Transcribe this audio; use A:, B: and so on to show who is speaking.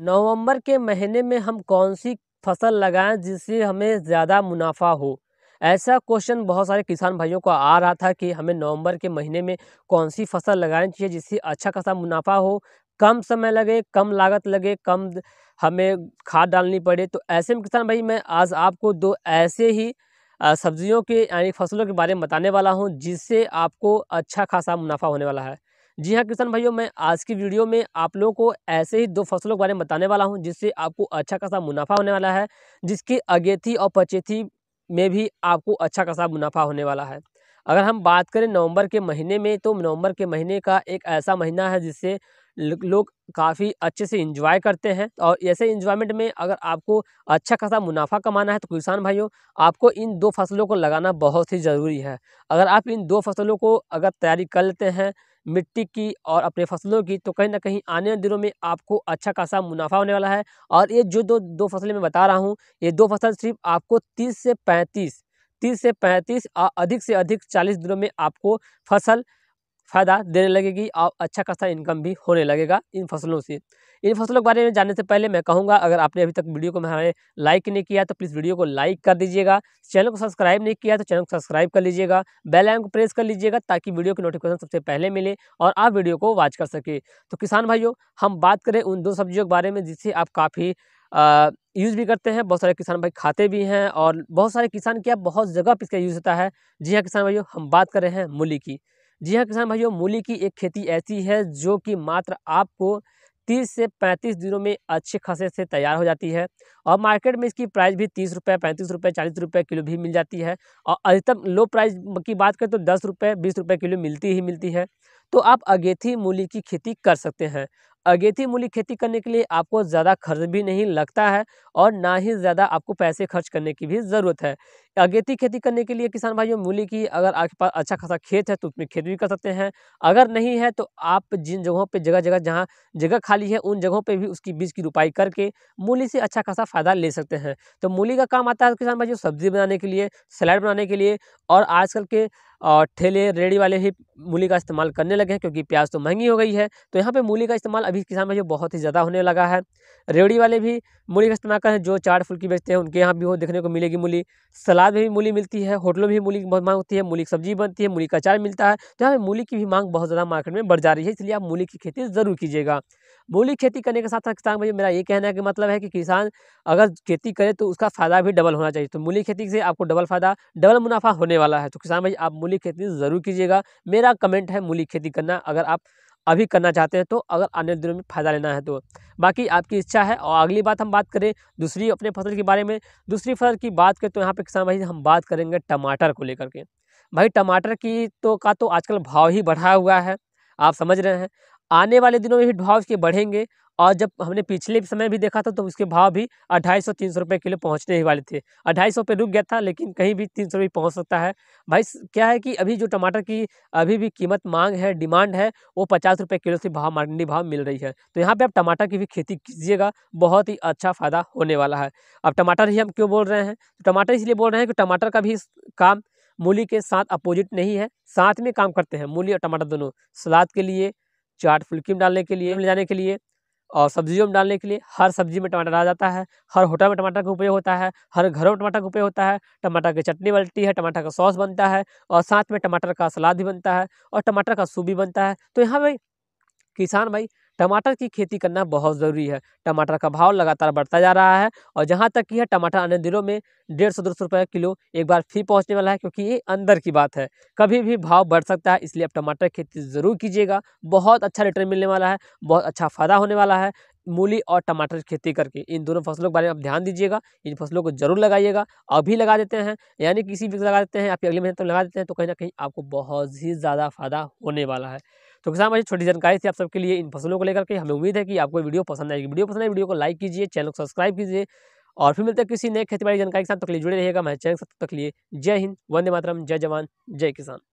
A: नवंबर के महीने में हम कौन सी फसल लगाएँ जिससे हमें ज़्यादा मुनाफा हो ऐसा क्वेश्चन बहुत सारे किसान भाइयों को आ रहा था कि हमें नवंबर के महीने में कौन सी फसल लगानी चाहिए जिससे अच्छा खासा मुनाफा हो कम समय लगे कम लागत लगे कम हमें खाद डालनी पड़े तो ऐसे में किसान भाई मैं आज आपको दो ऐसे ही सब्जियों के यानी फसलों के बारे में बताने वाला हूँ जिससे आपको अच्छा खासा मुनाफा होने वाला है जी हाँ किसान भाइयों मैं आज की वीडियो में आप लोगों को ऐसे ही दो फसलों के बारे में बताने वाला हूँ जिससे आपको अच्छा खासा मुनाफा होने वाला है जिसकी अगेथी और पचेथी में भी आपको अच्छा खासा मुनाफा होने वाला है अगर हम बात करें नवंबर के महीने में तो नवंबर के महीने का एक ऐसा महीना है जिससे लोग काफ़ी अच्छे से इंजॉय करते हैं और ऐसे इंजॉयमेंट में अगर आपको अच्छा खासा मुनाफा कमाना है तो किसान भाइयों आपको इन दो फसलों को लगाना बहुत ही ज़रूरी है अगर आप इन दो फसलों को अगर तैयारी कर लेते हैं मिट्टी की और अपने फसलों की तो कहीं ना कहीं आने वाले दिनों में आपको अच्छा खासा मुनाफा होने वाला है और ये जो दो दो फसलें मैं बता रहा हूँ ये दो फसल सिर्फ आपको तीस से पैंतीस तीस से पैंतीस और अधिक से अधिक चालीस दिनों में आपको फसल फ़ायदा देने लगेगी और अच्छा खासा इनकम भी होने लगेगा इन फसलों से इन फसलों के बारे में जानने से पहले मैं कहूँगा अगर आपने अभी तक वीडियो को हमारे लाइक नहीं किया तो प्लीज़ वीडियो को लाइक कर दीजिएगा चैनल को सब्सक्राइब नहीं किया तो चैनल को सब्सक्राइब कर लीजिएगा बेल आइकन को प्रेस कर लीजिएगा ताकि वीडियो की नोटिफिकेशन सबसे पहले मिले और आप वीडियो को वॉच कर सके तो किसान भाइयों हम बात करें उन दो सब्जियों के बारे में जिससे आप काफ़ी यूज़ भी करते हैं बहुत सारे किसान भाई खाते भी हैं और बहुत सारे किसान क्या बहुत जगह पर इसका यूज़ होता है जी हाँ किसान भाइयों हम बात कर रहे हैं मूली की जी हाँ किसान भाइयों मूली की एक खेती ऐसी है जो कि मात्र आपको 30 से 35 दिनों में अच्छे खासे से तैयार हो जाती है और मार्केट में इसकी प्राइस भी तीस रुपये पैंतीस रुपये चालीस रुपये किलो भी मिल जाती है और अधिकतम लो प्राइस की बात करें तो दस रुपये बीस रुपये किलो मिलती ही मिलती है तो आप अगेथी मूली की खेती कर सकते हैं अगेती मूली खेती करने के लिए आपको ज़्यादा खर्च भी नहीं लगता है और ना ही ज़्यादा आपको पैसे खर्च करने की भी ज़रूरत है अगेती खेती करने के लिए किसान भाइयों मूली की अगर आपके पास अच्छा खासा खेत है तो उसमें खेती भी कर सकते हैं अगर नहीं है तो आप जिन जगहों पे जगह जगह जहाँ जगह खाली है उन जगहों पर भी उसकी बीज की रुपाई करके मूली से अच्छा खासा फ़ायदा ले सकते हैं तो मूली का काम आता है किसान भाइयों सब्जी बनाने के लिए सलाड बनाने के लिए और आजकल के और ठेले रेड़ी वाले ही मूली का इस्तेमाल करने लगे हैं क्योंकि प्याज तो महंगी हो गई है तो यहाँ पे मूली का इस्तेमाल अभी किसान जो बहुत ही ज़्यादा होने लगा है रेड़ी वाले भी मूली का इस्तेमाल करें जो चाट फुल्की बेचते हैं उनके यहाँ भी वो देखने को मिलेगी मूली सलाद में भी मूली मिलती है होटलों में भी मूली बहुत मांग होती है मूली की सब्जी बनती है मूली का अचार मिलता है तो यहाँ पर मूली की भी मांग बहुत ज़्यादा मार्केट में बढ़ जा रही है इसलिए आप मूली की खेती ज़रूर कीजिएगा मूली खेती करने के साथ साथ किसान भाई मेरा ये कहना है कि मतलब है कि किसान अगर खेती करे तो उसका फ़ायदा भी डबल होना चाहिए तो मूली खेती से आपको डबल फ़ायदा डबल मुनाफा होने वाला है तो किसान भाई आप मूली मूली खेती ज़रूर कीजिएगा मेरा कमेंट है मूली खेती करना अगर आप अभी करना चाहते हैं तो अगर आने दिनों में फ़ायदा लेना है तो बाकी आपकी इच्छा है और अगली बात हम बात करें दूसरी अपने फसल के बारे में दूसरी फसल की बात करें तो यहाँ पे किसान भाई हम बात करेंगे टमाटर को लेकर के भाई टमाटर की तो का तो आजकल भाव ही बढ़ा हुआ है आप समझ रहे हैं आने वाले दिनों में भी भाव इसके बढ़ेंगे और जब हमने पिछले समय भी देखा था तो उसके भाव भी अढ़ाई सौ तीन सौ रुपये किलो पहुंचने ही वाले थे अढ़ाई सौ पे रुक गया था लेकिन कहीं भी तीन सौ रुपये पहुँच सकता है भाई क्या है कि अभी जो टमाटर की अभी भी कीमत मांग है डिमांड है वो पचास रुपये किलो से भाव मंडी भाव मिल रही है तो यहाँ पर आप टमाटर की भी खेती कीजिएगा बहुत ही अच्छा फ़ायदा होने वाला है अब टमाटर ही हम क्यों बोल रहे हैं तो टमाटर इसलिए बोल रहे हैं कि टमाटर का भी काम मूली के साथ अपोजिट नहीं है साथ में काम करते हैं मूली और टमाटर दोनों सलाद के लिए चाट फुल्की में डालने के लिए ले जाने के लिए और सब्जियों में डालने के लिए हर सब्जी में टमाटर डाला जाता है हर होटल में टमाटर का उपयोग होता है हर घरों में टमाटर का उपयोग होता है टमाटर की चटनी बनती है टमाटर का सॉस बनता है और साथ में टमाटर का सलाद भी बनता है और टमाटर का सूप भी बनता है तो यहाँ भाई किसान भाई टमाटर की खेती करना बहुत ज़रूरी है टमाटर का भाव लगातार बढ़ता जा रहा है और जहाँ तक कि है टमाटर आने दिनों में डेढ़ सौ दो सौ रुपये किलो एक बार फिर पहुँचने वाला है क्योंकि ये अंदर की बात है कभी भी भाव बढ़ सकता है इसलिए आप टमाटर की खेती ज़रूर कीजिएगा बहुत अच्छा रिटर्न मिलने वाला है बहुत अच्छा फ़ायदा होने वाला है मूली और टमाटर की खेती करके इन दोनों फसलों के बारे में आप ध्यान दीजिएगा इन फसलों को जरूर लगाइएगा अभी लगा देते हैं यानी किसी भी लगा देते हैं आप अगले महीने तक लगा देते हैं तो कहीं ना कहीं आपको बहुत ही ज़्यादा फायदा होने वाला है तो किसान भाई छोटी जानकारी थी आप सबके लिए इन फसलों को लेकर के हमें उम्मीद है कि आपको वीडियो पसंद आएगी वीडियो पसंद आए वीडियो को लाइक कीजिए चैनल को सब्सक्राइब कीजिए और फिर मिलते हैं किसी नए खेती बाड़ी जानकारी के साथ तक लिए जुड़े रहेगा मैं चैनल तक लिए जय हिंद वंदे मातरम जय जवान जय किसान